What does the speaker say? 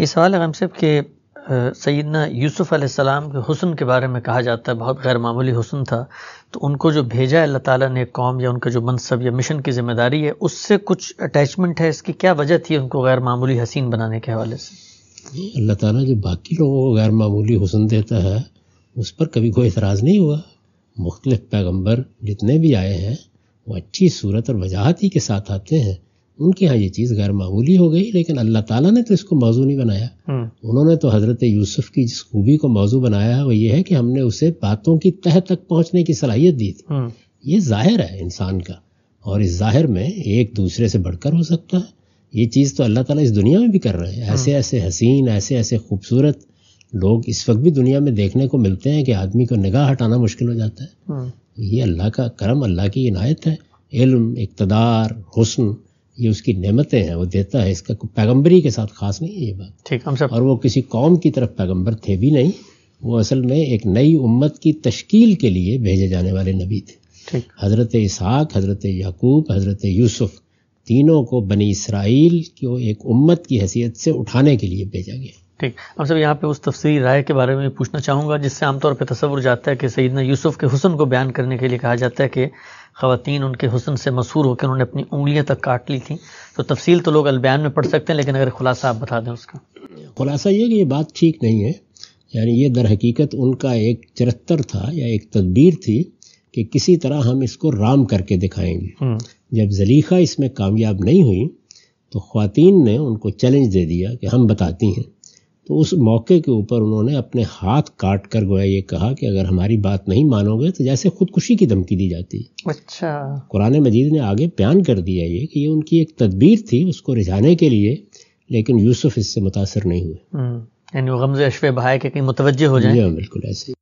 ये सवाल गमसेब के सैदना यूसुफ़ अलैहिस्सलाम के हुस्न के बारे में कहा जाता है बहुत गैर मामूली था तो उनको जो भेजा है अल्लाह ताला ने कौम या उनका जो मनसब या मिशन की जिम्मेदारी है उससे कुछ अटैचमेंट है इसकी क्या वजह थी उनको गैर मामूली हसीन बनाने के हवाले से अल्लाह ताला जो बाकी लोगों को गैर मामूली हुसन देता है उस पर कभी कोई एतराज़ नहीं हुआ मुख्तलिफ़ पैगम्बर जितने भी आए हैं वो अच्छी सूरत और वजाहती के साथ आते हैं उनके यहाँ ये चीज़ गैर मामूली हो गई लेकिन अल्लाह ताला ने तो इसको मौजू नहीं बनाया हम्म। उन्होंने तो हज़रत यूसुफ की जिस खूबी को मौजू बनाया है वो ये है कि हमने उसे बातों की तह तक पहुँचने की सलाहियत दी थी हम्म। ये ज़ाहिर है इंसान का और इस ज़ाहिर में एक दूसरे से बढ़कर हो सकता है ये चीज़ तो अल्लाह ताला इस दुनिया में भी कर रहे हैं ऐसे हम्म। ऐसे हसीन ऐसे ऐसे खूबसूरत लोग इस वक्त भी दुनिया में देखने को मिलते हैं कि आदमी को निगाह हटाना मुश्किल हो जाता है ये अल्लाह का करम अल्लाह की इनायत है इल्म इकतदार हुस्न ये उसकी नेमतें हैं वो देता है इसका पैगम्बरी के साथ खास नहीं है ये बात ठीक हम सब और वो किसी कौम की तरफ पैगंबर थे भी नहीं वो असल में एक नई उम्मत की तश्कील के लिए भेजे जाने वाले नबी थे हज़रत इसहाक हज़रत याकूब हज़रत यूसुफ़ तीनों को बनी इसराइल की एक उम्मत की हैसियत से उठाने के लिए भेजा गया ठीक अब सब यहाँ पे उस तफसरी राय के बारे में पूछना चाहूँगा जिससे आमतौर पर तस्वुर जाता है कि सईदना यूसुफ़ के हुसन को बयान करने के लिए कहा जाता है कि ख़वान उनके हुसन से मसूर होकर उन्होंने अपनी उंगलियाँ तक काट ली थी तो तफसील तो लोग अलबयान में पढ़ सकते हैं लेकिन अगर खुलासा आप बता दें उसका खुलासा ये कि ये बात ठीक नहीं है यानी ये दर हकीकत उनका एक चरत्तर था या एक तदबीर थी कि किसी तरह हम इसको राम करके दिखाएंगे हम्म। जब जलीखा इसमें कामयाब नहीं हुई तो खातन ने उनको चैलेंज दे दिया कि हम बताती हैं तो उस मौके के ऊपर उन्होंने अपने हाथ काट कर गोया ये कहा कि अगर हमारी बात नहीं मानोगे तो जैसे खुदकुशी की धमकी दी जाती है अच्छा कुरान मजीद ने आगे बयान कर दिया ये कि ये उनकी एक तदबीर थी उसको रिझाने के लिए लेकिन यूसुफ इससे मुतासर नहीं हुए हम्म। यानी गमज़ भाई के कहीं मुतवजह हो जाए हाँ, बिल्कुल ऐसे